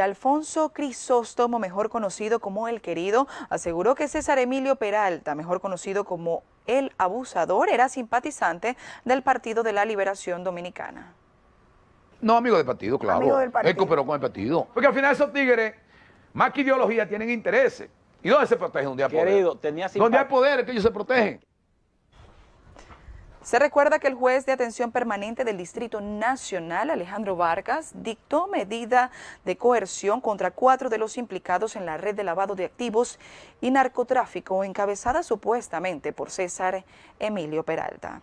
Alfonso Crisóstomo, mejor conocido como El Querido, aseguró que César Emilio Peralta, mejor conocido como El Abusador, era simpatizante del Partido de la Liberación Dominicana. No, amigo del partido, claro. Amigo del partido. Él cooperó con el partido. Porque al final esos tigres, más que ideología, tienen intereses. ¿Y dónde se protege un día Querido, Tenía simpatía. ¿Dónde hay poder que ellos se protegen. Se recuerda que el juez de atención permanente del Distrito Nacional, Alejandro Vargas, dictó medida de coerción contra cuatro de los implicados en la red de lavado de activos y narcotráfico encabezada supuestamente por César Emilio Peralta.